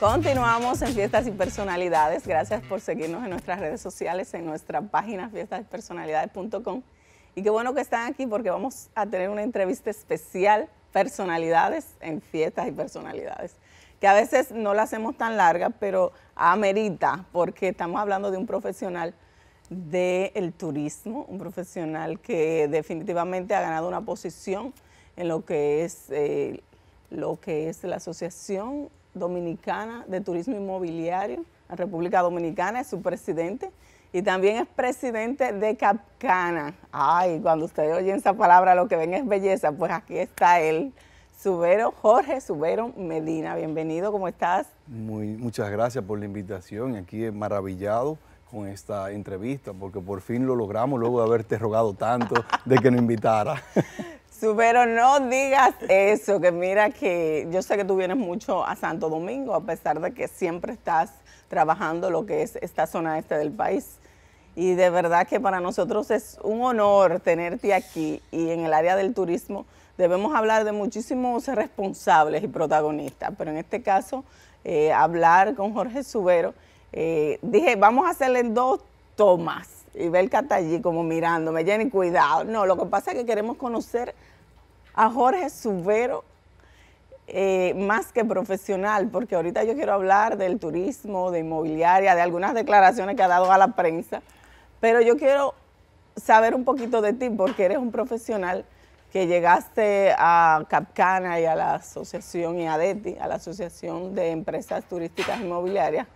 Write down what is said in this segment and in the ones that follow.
Continuamos en Fiestas y Personalidades. Gracias por seguirnos en nuestras redes sociales, en nuestra página fiestaspersonalidades.com. Y qué bueno que están aquí porque vamos a tener una entrevista especial, personalidades en fiestas y personalidades, que a veces no la hacemos tan larga, pero amerita porque estamos hablando de un profesional del turismo, un profesional que definitivamente ha ganado una posición en lo que es, eh, lo que es la Asociación Dominicana de Turismo Inmobiliario, la República Dominicana, es su presidente. Y también es presidente de Capcana. Ay, cuando ustedes oyen esa palabra, lo que ven es belleza. Pues aquí está él, Subero, Jorge Subero Medina. Bienvenido, ¿cómo estás? Muy, muchas gracias por la invitación. Aquí es maravillado con esta entrevista, porque por fin lo logramos luego de haberte rogado tanto de que nos invitara. Subero, no digas eso, que mira que yo sé que tú vienes mucho a Santo Domingo, a pesar de que siempre estás trabajando lo que es esta zona este del país. Y de verdad que para nosotros es un honor tenerte aquí y en el área del turismo debemos hablar de muchísimos responsables y protagonistas, pero en este caso eh, hablar con Jorge Subero, eh, dije, vamos a hacerle dos tomas y Belka está allí como mirándome, Jenny, cuidado. No, lo que pasa es que queremos conocer a Jorge Subero eh, más que profesional, porque ahorita yo quiero hablar del turismo, de inmobiliaria, de algunas declaraciones que ha dado a la prensa, pero yo quiero saber un poquito de ti, porque eres un profesional que llegaste a Capcana y a la asociación IADETI, a la Asociación de Empresas Turísticas Inmobiliarias,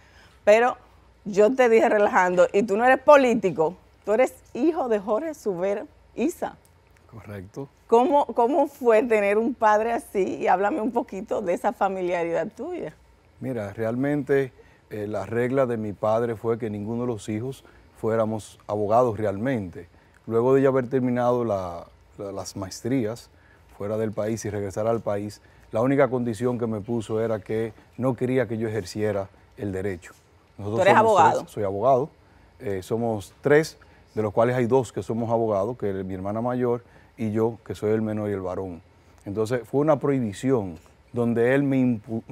pero yo te dije relajando, y tú no eres político, tú eres hijo de Jorge Suber Isa. Correcto. ¿Cómo, ¿Cómo fue tener un padre así? Y háblame un poquito de esa familiaridad tuya. Mira, realmente eh, la regla de mi padre fue que ninguno de los hijos fuéramos abogados realmente. Luego de ya haber terminado las maestrías fuera del país y regresar al país, la única condición que me puso era que no quería que yo ejerciera el derecho. Nosotros Tú soy abogado. Eh, somos tres, de los cuales hay dos que somos abogados, que es mi hermana mayor y yo, que soy el menor y el varón. Entonces fue una prohibición donde él me,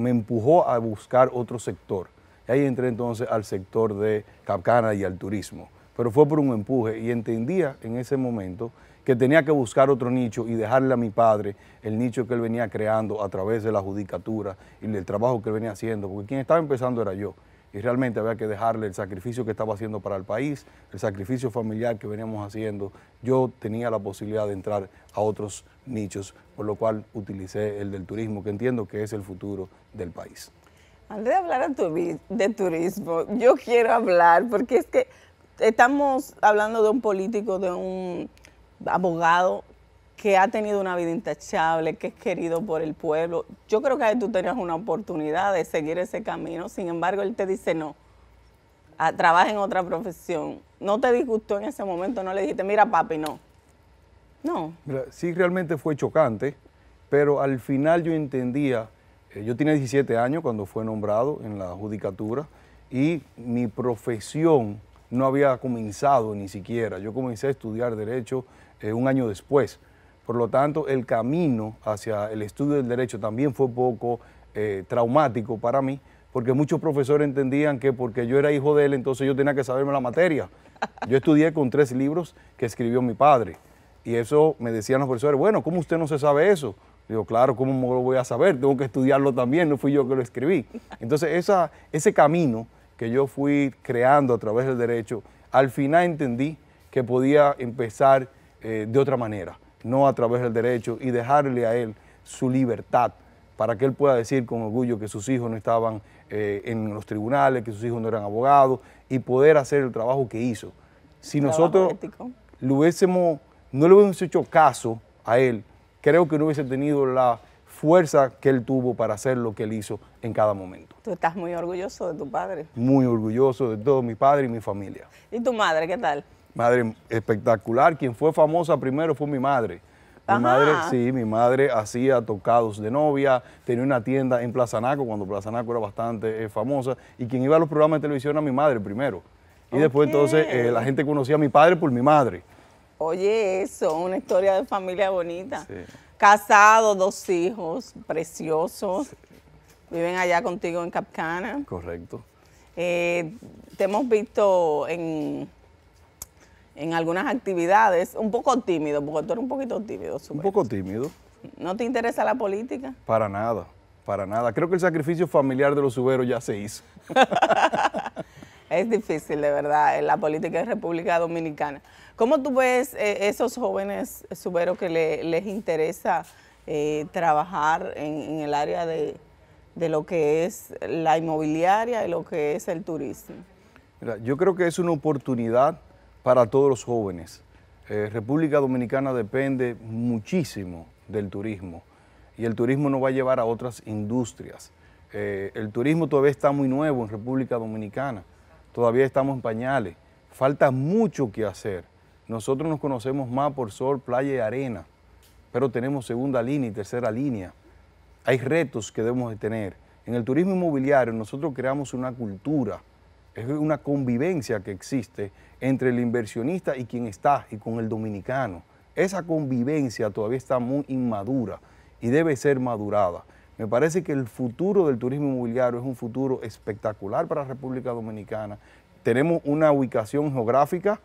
empujó a buscar otro sector. Y ahí entré entonces al sector de Capcana y al turismo. Pero fue por un empuje y entendía en ese momento que tenía que buscar otro nicho y dejarle a mi padre el nicho que él venía creando a través de la judicatura y del trabajo que él venía haciendo, porque quien estaba empezando era yo y realmente había que dejarle el sacrificio que estaba haciendo para el país, el sacrificio familiar que veníamos haciendo. Yo tenía la posibilidad de entrar a otros nichos, por lo cual utilicé el del turismo, que entiendo que es el futuro del país. Antes de hablar de turismo, yo quiero hablar, porque es que estamos hablando de un político, de un abogado, que ha tenido una vida intachable, que es querido por el pueblo. Yo creo que ahí tú tenías una oportunidad de seguir ese camino, sin embargo él te dice no, ah, trabaja en otra profesión. ¿No te disgustó en ese momento? ¿No le dijiste, mira papi, no? No. sí realmente fue chocante, pero al final yo entendía, eh, yo tenía 17 años cuando fue nombrado en la judicatura y mi profesión no había comenzado ni siquiera. Yo comencé a estudiar derecho eh, un año después por lo tanto, el camino hacia el estudio del derecho también fue poco eh, traumático para mí, porque muchos profesores entendían que porque yo era hijo de él, entonces yo tenía que saberme la materia. Yo estudié con tres libros que escribió mi padre. Y eso me decían los profesores, bueno, ¿cómo usted no se sabe eso? Digo, claro, ¿cómo lo voy a saber? Tengo que estudiarlo también, no fui yo que lo escribí. Entonces, ese camino que yo fui creando a través del derecho, al final entendí que podía empezar eh, de otra manera no a través del derecho, y dejarle a él su libertad para que él pueda decir con orgullo que sus hijos no estaban eh, en los tribunales, que sus hijos no eran abogados, y poder hacer el trabajo que hizo. Si nosotros lo no le hubiésemos hecho caso a él, creo que no hubiese tenido la fuerza que él tuvo para hacer lo que él hizo en cada momento. Tú estás muy orgulloso de tu padre. Muy orgulloso de todo mi padre y mi familia. ¿Y tu madre qué tal? Madre espectacular. Quien fue famosa primero fue mi madre. Mi madre, sí, mi madre hacía tocados de novia, tenía una tienda en Plazanaco, cuando Plazanaco era bastante eh, famosa, y quien iba a los programas de televisión era mi madre primero. Y después entonces eh, la gente conocía a mi padre por mi madre. Oye, eso, una historia de familia bonita. Casado, dos hijos, preciosos. Viven allá contigo en Capcana. Correcto. Eh, te hemos visto en en algunas actividades, un poco tímido, porque tú eres un poquito tímido. Un poco tímido. ¿No te interesa la política? Para nada, para nada. Creo que el sacrificio familiar de los suberos ya se hizo. es difícil, de verdad, eh, la política de República Dominicana. ¿Cómo tú ves eh, esos jóvenes suberos que les interesa eh, trabajar en, el área de, lo que es la inmobiliaria y lo que es el turismo? yo creo que es una oportunidad para todos los jóvenes. Eh, República Dominicana depende muchísimo del turismo y el turismo nos va a llevar a otras industrias. Eh, el turismo todavía está muy nuevo en República Dominicana, todavía estamos en pañales, falta mucho que hacer. Nosotros nos conocemos más por sol, playa y arena, pero tenemos segunda línea y tercera línea. Hay retos que debemos de tener. En el turismo inmobiliario nosotros creamos una cultura, es una convivencia que existe entre el inversionista y quien está, y con el dominicano. Esa convivencia todavía está muy inmadura y debe ser madurada. Me parece que el futuro del turismo inmobiliario es un futuro espectacular para la República Dominicana. Tenemos una ubicación geográfica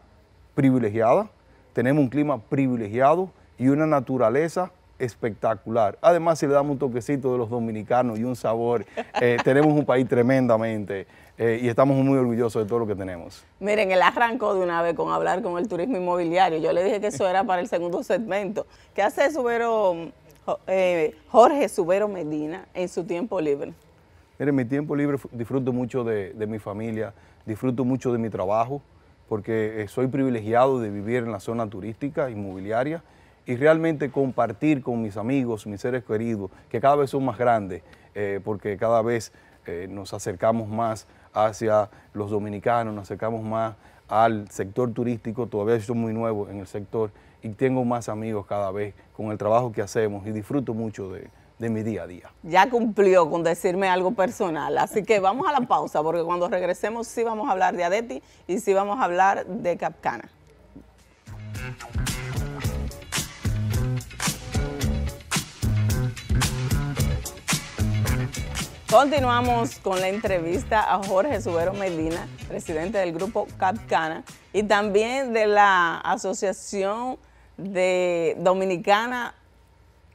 privilegiada, tenemos un clima privilegiado y una naturaleza espectacular. Además, si le damos un toquecito de los dominicanos y un sabor, eh, tenemos un país tremendamente eh, y estamos muy orgullosos de todo lo que tenemos. Miren, él arrancó de una vez con hablar con el turismo inmobiliario. Yo le dije que eso era para el segundo segmento. ¿Qué hace Subero, eh, Jorge Subero Medina en su tiempo libre? Miren, en mi tiempo libre disfruto mucho de, mi familia, disfruto mucho de mi trabajo, porque eh, soy privilegiado de vivir en la zona turística, inmobiliaria, y realmente compartir con mis amigos, mis seres queridos, que cada vez son más grandes, porque cada vez nos acercamos más hacia los dominicanos, nos acercamos más al sector turístico, todavía soy muy nuevo en el sector y tengo más amigos cada vez con el trabajo que hacemos y disfruto mucho de, mi día a día. Ya cumplió con decirme algo personal, así que vamos a la pausa porque cuando regresemos sí vamos a hablar de Adeti y sí vamos a hablar de Capcana. Continuamos con la entrevista a Jorge Subero Medina, presidente del grupo Capcana y también de la Asociación de Dominicana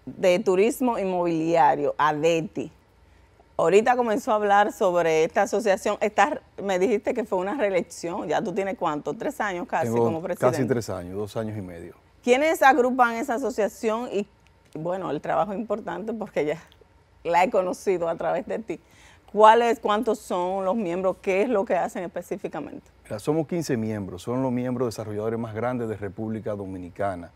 de Turismo Inmobiliario, ADETI. Ahorita comenzó a hablar sobre esta asociación. me dijiste que fue una reelección. Ya tú tienes cuánto, tres años casi como presidente. Casi tres años, dos años y medio. ¿Quiénes agrupan esa asociación y, bueno, el trabajo es importante porque ya la he conocido a través de ti. ¿Cuáles, cuántos son los miembros? ¿Qué es lo que hacen específicamente? somos 15 miembros, son los miembros desarrolladores más grandes de República Dominicana,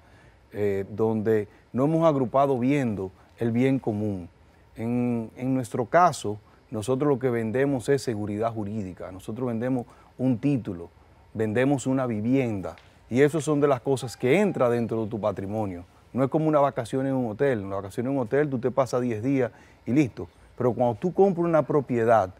eh, donde no hemos agrupado viendo el bien común. En, nuestro caso, nosotros lo que vendemos es seguridad jurídica, nosotros vendemos un título, vendemos una vivienda, y eso son de las cosas que entra dentro de tu patrimonio. No es como una vacación en un hotel. Una vacación en un hotel tú te pasas 10 días y listo. Pero cuando tú compras una propiedad,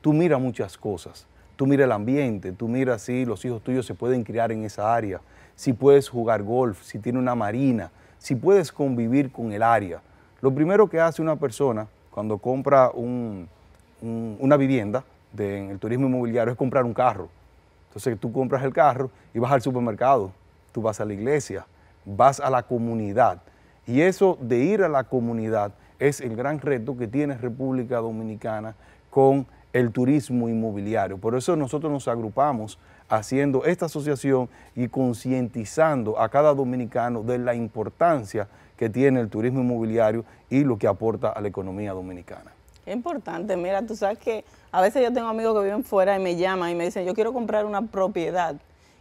tú miras muchas cosas. Tú miras el ambiente, tú miras si los hijos tuyos se pueden criar en esa área, si puedes jugar golf, si tiene una marina, si puedes convivir con el área. Lo primero que hace una persona cuando compra una vivienda en el turismo inmobiliario es comprar un carro. Entonces tú compras el carro y vas al supermercado, tú vas a la iglesia, vas a la comunidad. Y eso de ir a la comunidad es el gran reto que tiene República Dominicana con el turismo inmobiliario. Por eso nosotros nos agrupamos haciendo esta asociación y concientizando a cada dominicano de la importancia que tiene el turismo inmobiliario y lo que aporta a la economía dominicana. Es importante, mira, tú sabes que a veces yo tengo amigos que viven fuera y me llaman y me dicen, yo quiero comprar una propiedad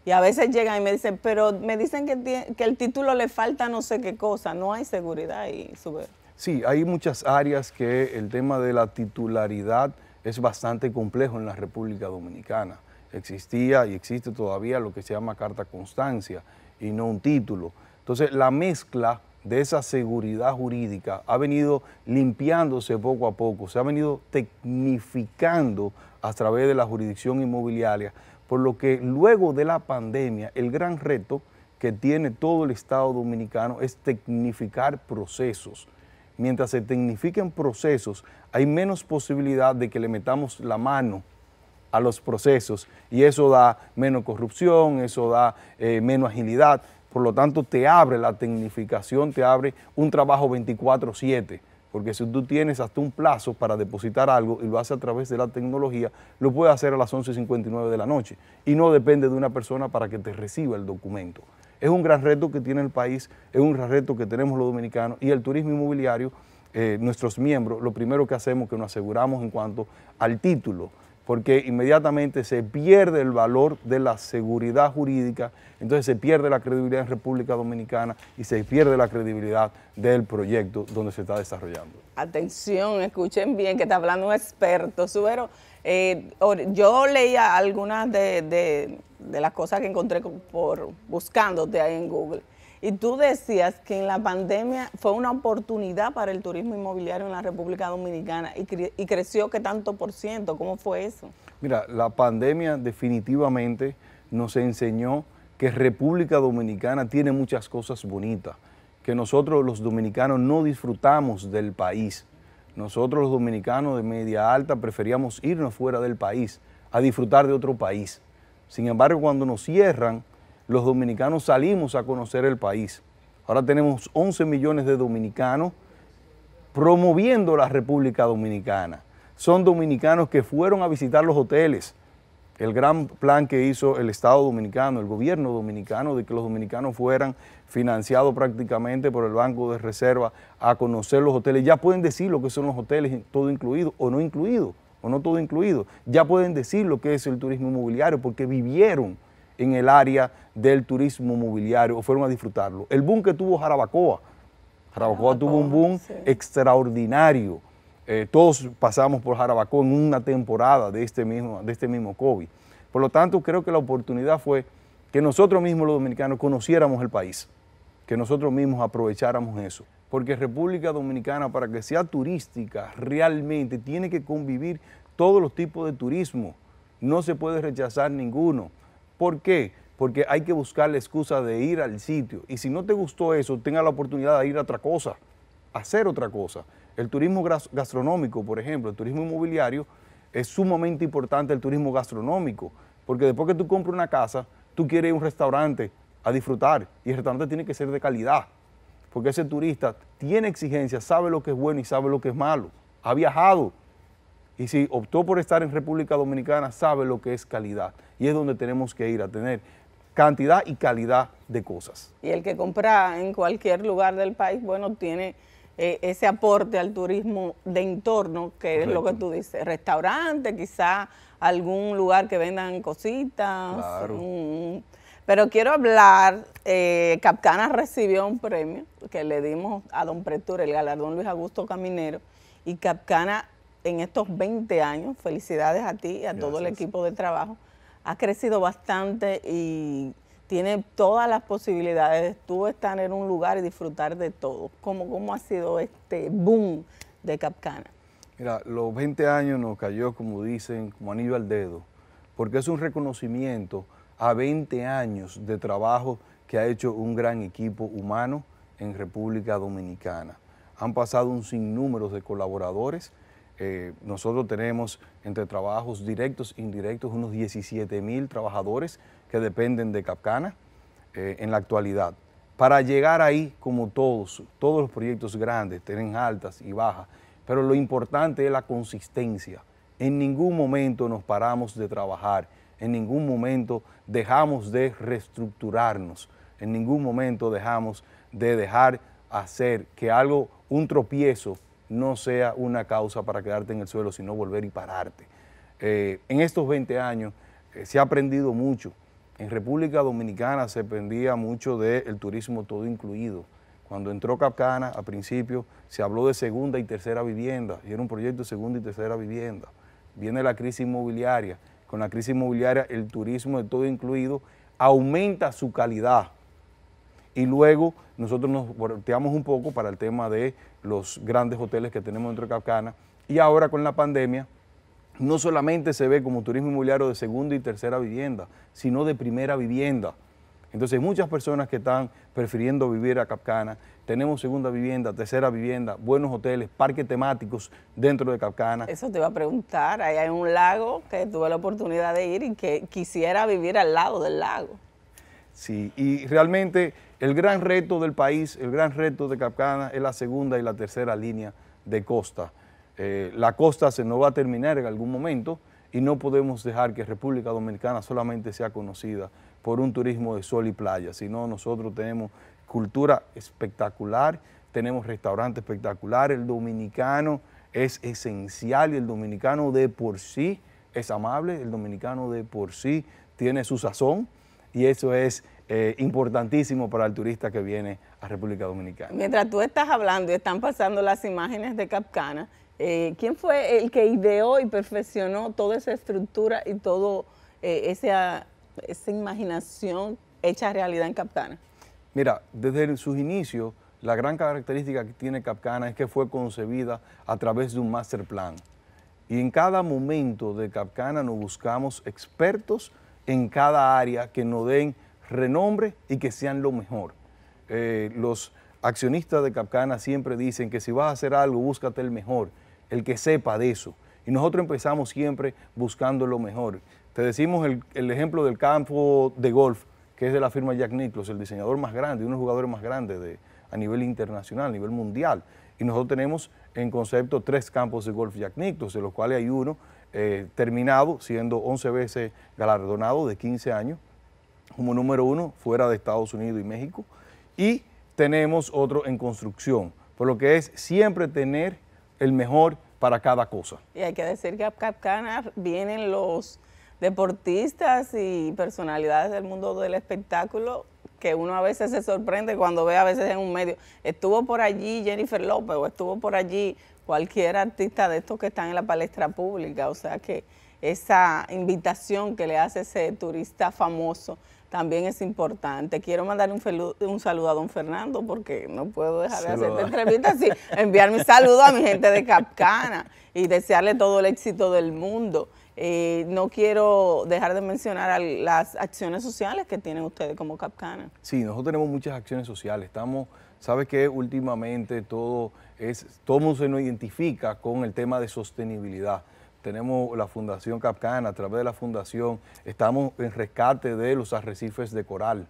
y a veces llegan y me dicen, pero me dicen que, el título le falta no sé qué cosa. No hay seguridad ahí, sube. Sí, hay muchas áreas que el tema de la titularidad es bastante complejo en la República Dominicana. Existía y existe todavía lo que se llama carta constancia y no un título. Entonces, la mezcla de esa seguridad jurídica ha venido limpiándose poco a poco, se ha venido tecnificando a través de la jurisdicción inmobiliaria por lo que luego de la pandemia, el gran reto que tiene todo el Estado dominicano es tecnificar procesos. Mientras se tecnifiquen procesos, hay menos posibilidad de que le metamos la mano a los procesos y eso da menos corrupción, eso da eh, menos agilidad. Por lo tanto, te abre la tecnificación, te abre un trabajo 24-7 porque si tú tienes hasta un plazo para depositar algo y lo hace a través de la tecnología, lo puede hacer a las 11.59 de la noche y no depende de una persona para que te reciba el documento. Es un gran reto que tiene el país, es un gran reto que tenemos los dominicanos y el turismo inmobiliario, eh, nuestros miembros, lo primero que hacemos es que nos aseguramos en cuanto al título porque inmediatamente se pierde el valor de la seguridad jurídica, entonces se pierde la credibilidad en República Dominicana y se pierde la credibilidad del proyecto donde se está desarrollando. Atención, escuchen bien que está hablando un experto, Subero. Eh, yo leía algunas de, las cosas que encontré por, buscándote ahí en Google y tú decías que en la pandemia fue una oportunidad para el turismo inmobiliario en la República Dominicana y, creció qué tanto por ciento. ¿Cómo fue eso? Mira, la pandemia definitivamente nos enseñó que República Dominicana tiene muchas cosas bonitas, que nosotros los dominicanos no disfrutamos del país. Nosotros los dominicanos de media alta preferíamos irnos fuera del país a disfrutar de otro país. Sin embargo, cuando nos cierran, los dominicanos salimos a conocer el país. Ahora tenemos 11 millones de dominicanos promoviendo la República Dominicana. Son dominicanos que fueron a visitar los hoteles. El gran plan que hizo el Estado Dominicano, el gobierno dominicano, de que los dominicanos fueran financiados prácticamente por el Banco de Reserva a conocer los hoteles. Ya pueden decir lo que son los hoteles, todo incluido o no incluido, o no todo incluido. Ya pueden decir lo que es el turismo inmobiliario porque vivieron en el área del turismo mobiliario o fueron a disfrutarlo. El boom que tuvo Jarabacoa. Jarabacoa, tuvo un boom extraordinario. Eh, todos pasamos por Jarabacoa en una temporada de este, mismo, de este mismo COVID. Por lo tanto, creo que la oportunidad fue que nosotros mismos los dominicanos conociéramos el país, que nosotros mismos aprovecháramos eso. Porque República Dominicana, para que sea turística, realmente tiene que convivir todos los tipos de turismo. No se puede rechazar ninguno. ¿Por qué? Porque hay que buscar la excusa de ir al sitio. Y si no te gustó eso, tenga la oportunidad de ir a otra cosa, hacer otra cosa. El turismo gastronómico, por ejemplo, el turismo inmobiliario, es sumamente importante el turismo gastronómico, porque después que tú compras una casa, tú quieres ir a un restaurante a disfrutar y el restaurante tiene que ser de calidad, porque ese turista tiene exigencias, sabe lo que es bueno y sabe lo que es malo, ha viajado, y si optó por estar en República Dominicana, sabe lo que es calidad. Y es donde tenemos que ir a tener cantidad y calidad de cosas. Y el que compra en cualquier lugar del país, bueno, tiene eh, ese aporte al turismo de entorno, que es lo que tú dices, restaurante, quizá algún lugar que vendan cositas. pero quiero hablar, eh, Capcana recibió un premio que le dimos a Don Pretor, el galardón Luis Augusto Caminero, y Capcana en estos 20 años, felicidades a ti y a todo el equipo de trabajo, Ha crecido bastante y tiene todas las posibilidades tú estar en un lugar y disfrutar de todo. ¿Cómo, cómo ha sido este boom de Capcana? Mira, los 20 años nos cayó, como dicen, como anillo al dedo, porque es un reconocimiento a 20 años de trabajo que ha hecho un gran equipo humano en República Dominicana. Han pasado un sinnúmero de colaboradores, eh, nosotros tenemos entre trabajos directos e indirectos unos 17 mil trabajadores que dependen de Capcana eh, en la actualidad. Para llegar ahí, como todos, todos los proyectos grandes tienen altas y bajas, pero lo importante es la consistencia. En ningún momento nos paramos de trabajar, en ningún momento dejamos de reestructurarnos, en ningún momento dejamos de dejar hacer que algo, un tropiezo, no sea una causa para quedarte en el suelo, sino volver y pararte. Eh, en estos 20 años eh, se ha aprendido mucho. En República Dominicana se aprendía mucho del turismo todo incluido. Cuando entró Capcana, a principio, se habló de segunda y tercera vivienda, y era un proyecto de segunda y tercera vivienda. Viene la crisis inmobiliaria. Con la crisis inmobiliaria, el turismo de todo incluido aumenta su calidad. Y luego nosotros nos volteamos un poco para el tema de los grandes hoteles que tenemos dentro de Capcana. Y ahora con la pandemia, no solamente se ve como turismo inmobiliario de segunda y tercera vivienda, sino de primera vivienda. Entonces, muchas personas que están prefiriendo vivir a Capcana, tenemos segunda vivienda, tercera vivienda, buenos hoteles, parques temáticos dentro de Capcana. Eso te iba a preguntar, ahí hay un lago que tuve la oportunidad de ir y que quisiera vivir al lado del lago. Sí, y realmente el gran reto del país, el gran reto de Capcana es la segunda y la tercera línea de costa. Eh, la costa se nos va a terminar en algún momento y no podemos dejar que República Dominicana solamente sea conocida por un turismo de sol y playa, sino nosotros tenemos cultura espectacular, tenemos restaurantes espectacular, el dominicano es esencial y el dominicano de por sí es amable, el dominicano de por sí tiene su sazón y eso es eh, importantísimo para el turista que viene a República Dominicana. Mientras tú estás hablando y están pasando las imágenes de Capcana, eh, ¿quién fue el que ideó y perfeccionó toda esa estructura y toda eh, esa, ah, esa imaginación hecha realidad en Capcana? Mira, desde sus inicios, la gran característica que tiene Capcana es que fue concebida a través de un master plan. Y en cada momento de Capcana nos buscamos expertos en cada área que nos den renombre y que sean lo mejor. Eh, los accionistas de Capcana siempre dicen que si vas a hacer algo, búscate el mejor, el que sepa de eso. Y nosotros empezamos siempre buscando lo mejor. Te decimos el, ejemplo del campo de golf, que es de la firma Jack Nicklaus, el diseñador más grande, uno de los jugadores más grandes a nivel internacional, a nivel mundial. Y nosotros tenemos en concepto tres campos de golf Jack Nicklaus, de los cuales hay uno eh, terminado, siendo 11 veces galardonado de 15 años, como número uno fuera de Estados Unidos y México. Y tenemos otro en construcción, por lo que es siempre tener el mejor para cada cosa. Y hay que decir que a Capcana vienen los deportistas y personalidades del mundo del espectáculo que uno a veces se sorprende cuando ve a veces en un medio, estuvo por allí Jennifer López o estuvo por allí cualquier artista de estos que están en la palestra pública, o sea que esa invitación que le hace ese turista famoso también es importante. Quiero mandar un, saludo a don Fernando porque no puedo dejar de hacer esta entrevista sin enviar mi saludo a mi gente de Capcana y desearle todo el éxito del mundo. Eh, no quiero dejar de mencionar las acciones sociales que tienen ustedes como Capcana. Sí, nosotros tenemos muchas acciones sociales. Estamos, sabes que últimamente todo es, todo mundo se nos identifica con el tema de sostenibilidad tenemos la Fundación Capcana, a través de la Fundación estamos en rescate de los arrecifes de coral.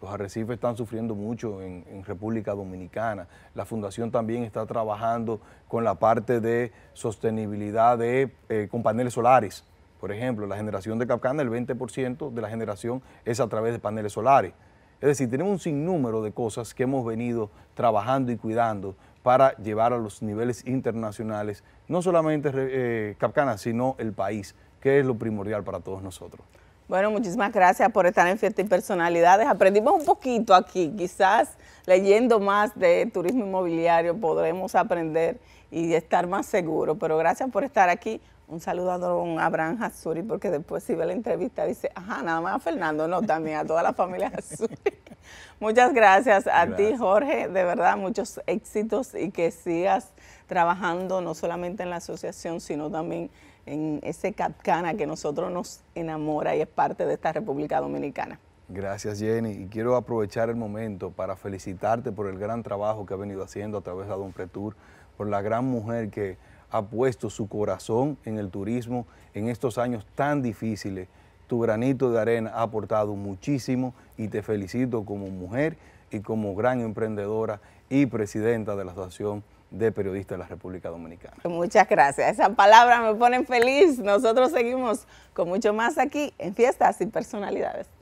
Los arrecifes están sufriendo mucho en, República Dominicana. La Fundación también está trabajando con la parte de sostenibilidad de, eh, con paneles solares. Por ejemplo, la generación de Capcana, el 20% de la generación es a través de paneles solares. Es decir, tenemos un sinnúmero de cosas que hemos venido trabajando y cuidando para llevar a los niveles internacionales, no solamente eh, Capcana, sino el país, que es lo primordial para todos nosotros. Bueno, muchísimas gracias por estar en Fiesta y Personalidades. Aprendimos un poquito aquí, quizás leyendo más de turismo inmobiliario podremos aprender y estar más seguros, pero gracias por estar aquí. Un saludo a Abraham Hassuri, porque después si ve la entrevista dice, ajá, nada más a Fernando, no, también a toda la familia Hassuri. Muchas gracias a ti, Jorge. De verdad, muchos éxitos y que sigas trabajando no solamente en la asociación, sino también en ese Capcana que nosotros nos enamora y es parte de esta República Dominicana. Gracias Jenny y quiero aprovechar el momento para felicitarte por el gran trabajo que ha venido haciendo a través de Don Pretour, por la gran mujer que ha puesto su corazón en el turismo en estos años tan difíciles tu granito de arena ha aportado muchísimo y te felicito como mujer y como gran emprendedora y presidenta de la Asociación de Periodistas de la República Dominicana. Muchas gracias. Esas palabras me ponen feliz. Nosotros seguimos con mucho más aquí en Fiestas y Personalidades.